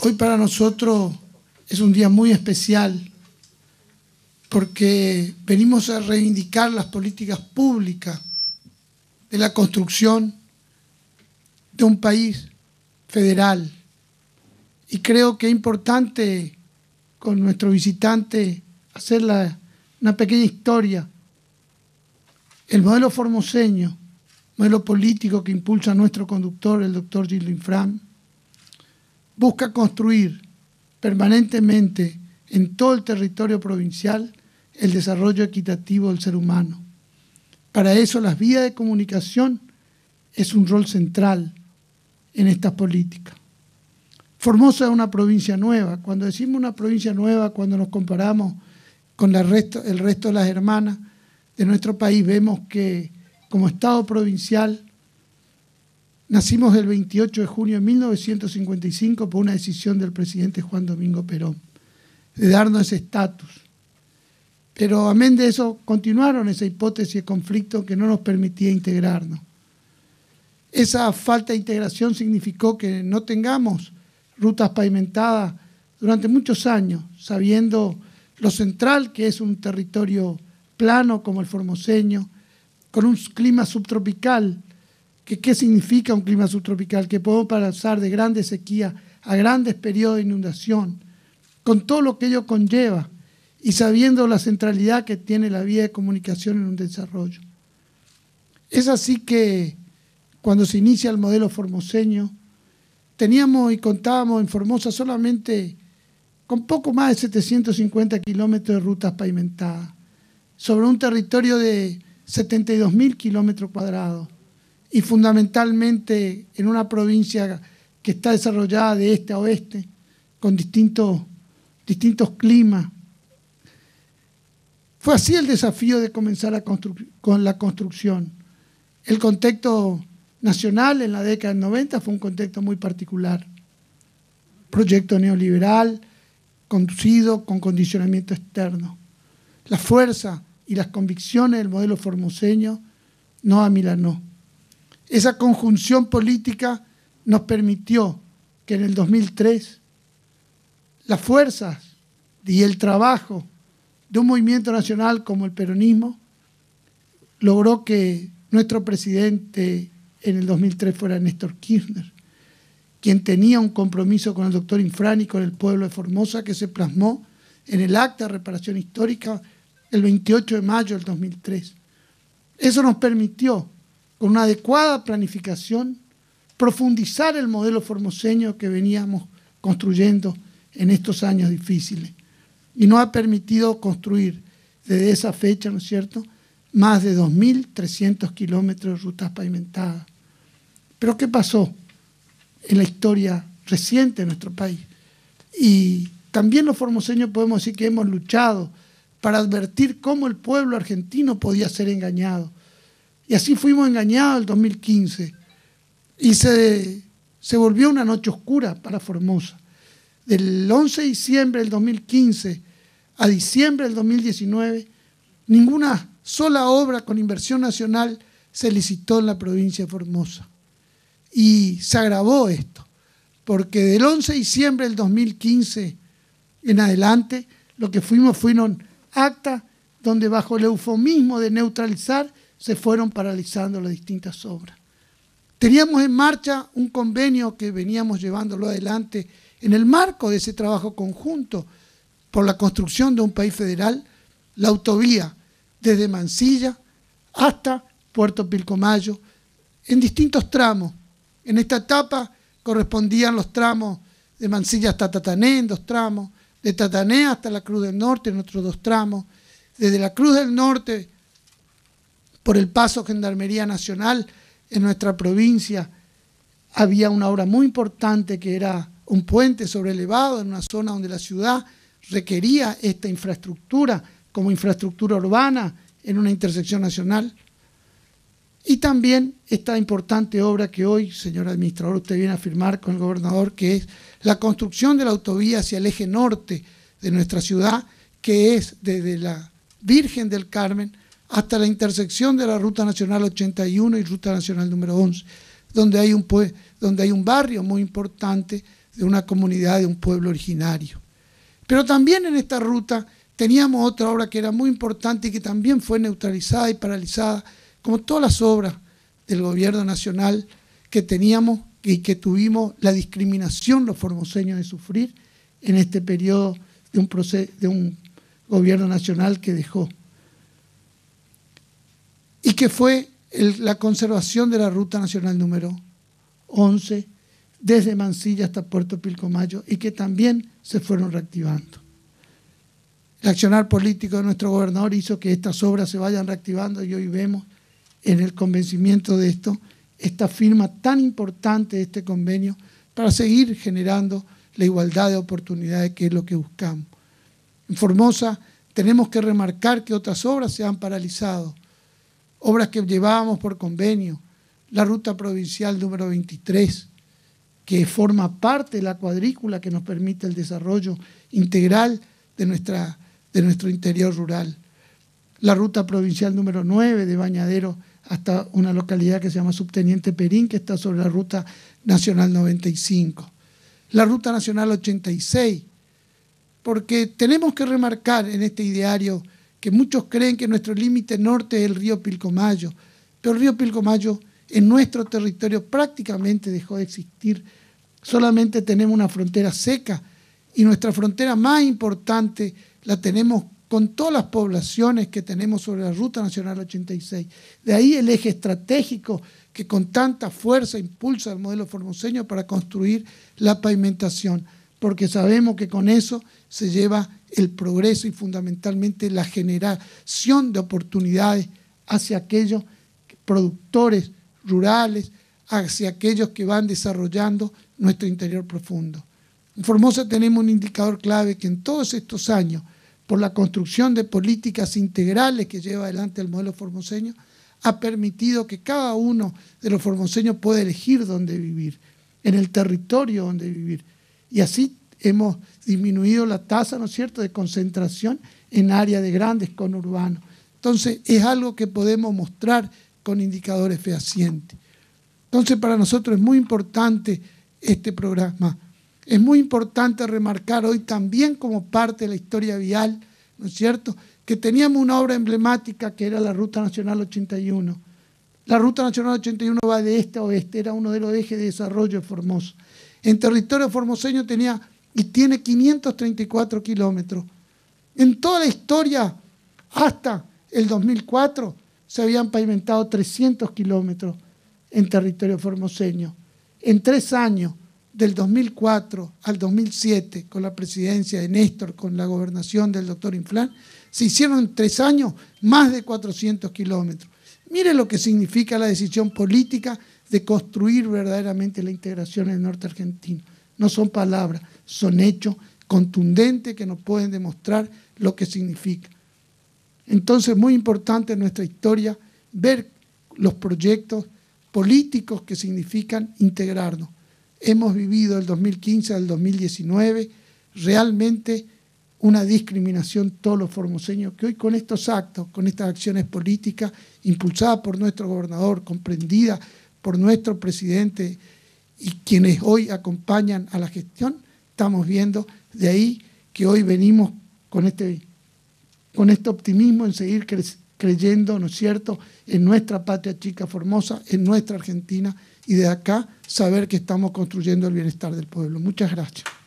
Hoy para nosotros es un día muy especial porque venimos a reivindicar las políticas públicas de la construcción de un país federal. Y creo que es importante con nuestro visitante hacer una pequeña historia. El modelo formoseño, modelo político que impulsa nuestro conductor, el doctor Jilin busca construir permanentemente en todo el territorio provincial el desarrollo equitativo del ser humano. Para eso las vías de comunicación es un rol central en estas políticas. Formosa es una provincia nueva. Cuando decimos una provincia nueva, cuando nos comparamos con resto, el resto de las hermanas de nuestro país, vemos que como Estado provincial Nacimos el 28 de junio de 1955 por una decisión del presidente Juan Domingo Perón, de darnos ese estatus. Pero amén de eso, continuaron esa hipótesis de conflicto que no nos permitía integrarnos. Esa falta de integración significó que no tengamos rutas pavimentadas durante muchos años, sabiendo lo central que es un territorio plano como el formoseño, con un clima subtropical qué significa un clima subtropical, que podemos pasar de grandes sequías a grandes periodos de inundación, con todo lo que ello conlleva y sabiendo la centralidad que tiene la vía de comunicación en un desarrollo. Es así que cuando se inicia el modelo formoseño, teníamos y contábamos en Formosa solamente con poco más de 750 kilómetros de rutas pavimentadas, sobre un territorio de 72.000 kilómetros cuadrados y fundamentalmente en una provincia que está desarrollada de este a oeste, con distintos, distintos climas. Fue así el desafío de comenzar con la construcción. El contexto nacional en la década del 90 fue un contexto muy particular. Proyecto neoliberal, conducido con condicionamiento externo. La fuerza y las convicciones del modelo formoseño no a Milano, esa conjunción política nos permitió que en el 2003 las fuerzas y el trabajo de un movimiento nacional como el peronismo logró que nuestro presidente en el 2003 fuera Néstor Kirchner, quien tenía un compromiso con el doctor Infrani y con el pueblo de Formosa que se plasmó en el acta de reparación histórica el 28 de mayo del 2003. Eso nos permitió con una adecuada planificación, profundizar el modelo formoseño que veníamos construyendo en estos años difíciles. Y nos ha permitido construir desde esa fecha, ¿no es cierto?, más de 2.300 kilómetros de rutas pavimentadas. Pero ¿qué pasó en la historia reciente de nuestro país? Y también los formoseños podemos decir que hemos luchado para advertir cómo el pueblo argentino podía ser engañado y así fuimos engañados el 2015. Y se, se volvió una noche oscura para Formosa. Del 11 de diciembre del 2015 a diciembre del 2019, ninguna sola obra con inversión nacional se licitó en la provincia de Formosa. Y se agravó esto, porque del 11 de diciembre del 2015 en adelante, lo que fuimos fueron actas donde bajo el eufemismo de neutralizar se fueron paralizando las distintas obras. Teníamos en marcha un convenio que veníamos llevándolo adelante en el marco de ese trabajo conjunto por la construcción de un país federal, la autovía desde Mansilla hasta Puerto Pilcomayo, en distintos tramos. En esta etapa correspondían los tramos de Mansilla hasta Tatané en dos tramos, de Tatané hasta la Cruz del Norte en otros dos tramos, desde la Cruz del Norte por el paso Gendarmería Nacional en nuestra provincia. Había una obra muy importante que era un puente sobrelevado en una zona donde la ciudad requería esta infraestructura como infraestructura urbana en una intersección nacional. Y también esta importante obra que hoy, señor administrador, usted viene a firmar con el gobernador, que es la construcción de la autovía hacia el eje norte de nuestra ciudad, que es desde la Virgen del Carmen hasta la intersección de la Ruta Nacional 81 y Ruta Nacional número 11, donde hay un, donde hay un barrio muy importante de una comunidad, de un pueblo originario. Pero también en esta ruta teníamos otra obra que era muy importante y que también fue neutralizada y paralizada, como todas las obras del gobierno nacional que teníamos y que tuvimos la discriminación los formoseños de sufrir en este periodo de un, proceso, de un gobierno nacional que dejó y que fue la conservación de la Ruta Nacional número 11 desde Mansilla hasta Puerto Pilcomayo y que también se fueron reactivando. El accionar político de nuestro gobernador hizo que estas obras se vayan reactivando y hoy vemos en el convencimiento de esto esta firma tan importante de este convenio para seguir generando la igualdad de oportunidades que es lo que buscamos. En Formosa tenemos que remarcar que otras obras se han paralizado obras que llevábamos por convenio, la ruta provincial número 23, que forma parte de la cuadrícula que nos permite el desarrollo integral de, nuestra, de nuestro interior rural, la ruta provincial número 9 de Bañadero hasta una localidad que se llama Subteniente Perín, que está sobre la ruta nacional 95, la ruta nacional 86, porque tenemos que remarcar en este ideario que muchos creen que nuestro límite norte es el río Pilcomayo, pero el río Pilcomayo en nuestro territorio prácticamente dejó de existir. Solamente tenemos una frontera seca y nuestra frontera más importante la tenemos con todas las poblaciones que tenemos sobre la Ruta Nacional 86. De ahí el eje estratégico que con tanta fuerza impulsa el modelo formoseño para construir la pavimentación porque sabemos que con eso se lleva el progreso y fundamentalmente la generación de oportunidades hacia aquellos productores rurales, hacia aquellos que van desarrollando nuestro interior profundo. En Formosa tenemos un indicador clave que en todos estos años, por la construcción de políticas integrales que lleva adelante el modelo formoseño, ha permitido que cada uno de los formoseños pueda elegir dónde vivir, en el territorio donde vivir, y así hemos disminuido la tasa, ¿no es cierto?, de concentración en áreas de grandes conurbanos. Entonces, es algo que podemos mostrar con indicadores fehacientes. Entonces, para nosotros es muy importante este programa. Es muy importante remarcar hoy también como parte de la historia vial, ¿no es cierto?, que teníamos una obra emblemática que era la Ruta Nacional 81. La Ruta Nacional 81 va de este a oeste, era uno de los ejes de desarrollo de en territorio formoseño tenía y tiene 534 kilómetros. En toda la historia, hasta el 2004, se habían pavimentado 300 kilómetros en territorio formoseño. En tres años, del 2004 al 2007, con la presidencia de Néstor, con la gobernación del doctor Inflán, se hicieron en tres años más de 400 kilómetros. Mire lo que significa la decisión política de construir verdaderamente la integración en el norte argentino. No son palabras, son hechos contundentes que nos pueden demostrar lo que significa. Entonces, muy importante en nuestra historia ver los proyectos políticos que significan integrarnos. Hemos vivido el 2015 al 2019 realmente una discriminación todos los formoseños que hoy con estos actos, con estas acciones políticas impulsadas por nuestro gobernador, comprendidas, por nuestro presidente y quienes hoy acompañan a la gestión, estamos viendo de ahí que hoy venimos con este, con este optimismo en seguir creyendo, ¿no es cierto?, en nuestra patria chica formosa, en nuestra Argentina y de acá saber que estamos construyendo el bienestar del pueblo. Muchas gracias.